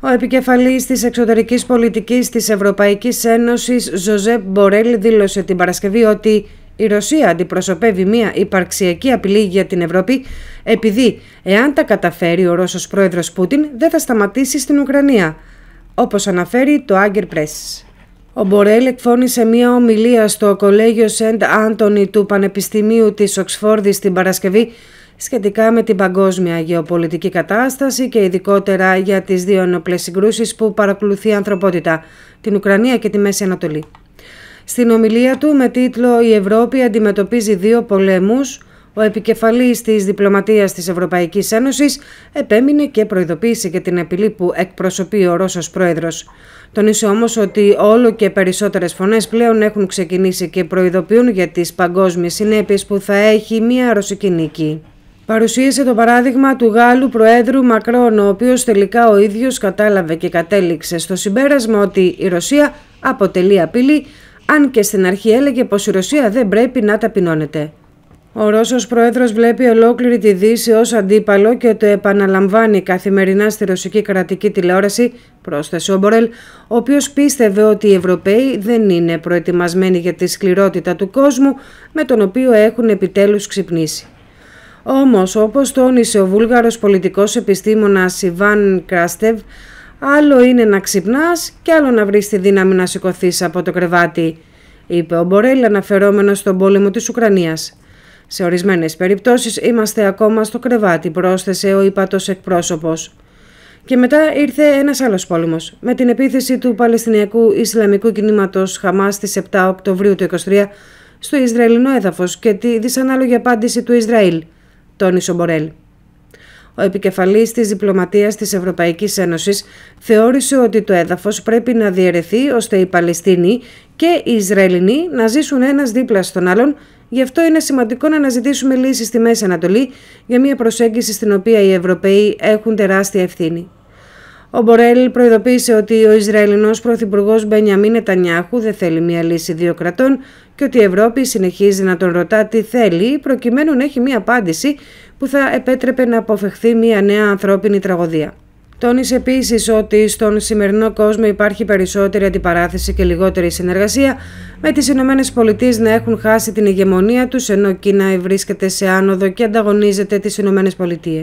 Ο επικεφαλής της εξωτερικής πολιτικής της Ευρωπαϊκής Ένωσης, Ζωζέπ Μπορέλ, δήλωσε την Παρασκευή ότι η Ρωσία αντιπροσωπεύει μια υπαρξιακή απειλή για την Ευρώπη, επειδή εάν τα καταφέρει ο Ρώσος πρόεδρος Πούτιν δεν θα σταματήσει στην Ουκρανία, όπως αναφέρει το Άγκερ Press. Ο Μπορέλ εκφώνησε μία ομιλία στο κολέγιο Σεντ Άντωνη του Πανεπιστημίου της Οξφόρδης την Παρασκευή, σχετικά με την παγκόσμια γεωπολιτική κατάσταση και ειδικότερα για τις δύο ενοπλές συγκρούσεις που παρακολουθεί η ανθρωπότητα, την Ουκρανία και τη Μέση Ανατολή. Στην ομιλία του με τίτλο «Η Ευρώπη αντιμετωπίζει δύο πολέμους», ο επικεφαλής της διπλωματίας της Ευρωπαϊκής Ένωσης επέμεινε και προειδοποίησε για την απειλή που εκπροσωπεί ο Ρώσος Πρόεδρος. Τονίσε όμως ότι όλο και περισσότερες φωνές πλέον έχουν ξεκινήσει και προειδοποιούν για τις παγκόσμιες συνέπειες που θα έχει μια ρωσική νίκη παρουσίασε το παράδειγμα του Γάλλου Προέδρου Μακρόν, ο οποίος τελικά ο ίδιος κατάλαβε και κατέληξε στο συμπέρασμα ότι η Ρωσία αποτελεί απειλή, αν και στην αρχή έλεγε πως η Ρωσία δεν πρέπει να ταπεινώνεται. Ο Ρώσος Πρόεδρος βλέπει ολόκληρη τη Δύση ως αντίπαλο και το επαναλαμβάνει καθημερινά στη ρωσική κρατική τηλεόραση, πρόσθεσε ο Μπορέλ, ο οποίος πίστευε ότι οι Ευρωπαίοι δεν είναι προετοιμασμένοι για τη σκληρότητα του κόσμου με τον οποίο έχουν επιτέλους ξυπνήσει. Όμως, όπως τόνισε ο βούλγαρος πολιτικός επιστήμονας Ιβάν Κράστεβ, άλλο είναι να ξυπνάς και άλλο να βρεις τη δύναμη να σηκωθείς από το κρεβάτι, είπε ο Μπορέλ αναφερόμενος στον πόλεμο της Ουκρανίας. Σε ορισμένες περιπτώσεις είμαστε ακόμα στο κρεβάτι, πρόσθεσε ο ύπατος εκπρόσωπος. Και μετά ήρθε ένας άλλος πόλεμος, με την επίθεση του Παλαιστινιακού Ισλαμικού Κινήματος Χαμάς στις 7 Οκτωβρίου του 2023 στο Ισραηλινό έδαφος και τη δυσανάλογη απάντηση του Ισραήλ – τόνισε ο Μπορέλ. Ο επικεφαλής της διπλωματίας της Ευρωπαϊκής Ένωσης θεώρησε ότι το έδαφος πρέπει να διαιρεθεί ώστε οι Παλαιστίνοι και οι Ισραηλινοί να ζήσουν ένας δίπλα στον άλλον Γι' αυτό είναι σημαντικό να αναζητήσουμε λύσεις στη Μέση Ανατολή για μια προσέγγιση στην οποία οι Ευρωπαίοι έχουν τεράστια ευθύνη. Ο Μπορέλ προειδοποίησε ότι ο Ισραηλινός Πρωθυπουργός Μπενιαμίν Νετανιάχου δεν θέλει μια λύση δύο κρατών και ότι η Ευρώπη συνεχίζει να τον ρωτά τι θέλει, προκειμένου να έχει μια απάντηση που θα επέτρεπε να αποφευχθεί μια νέα ανθρώπινη τραγωδία. Τόνισε επίσης ότι στον σημερινό κόσμο υπάρχει περισσότερη αντιπαράθεση και λιγότερη συνεργασία, με τις ΗΠΑ να έχουν χάσει την ηγεμονία τους ενώ Κίνα βρίσκεται σε άνοδο και ανταγωνίζεται τις ΗΠΑ.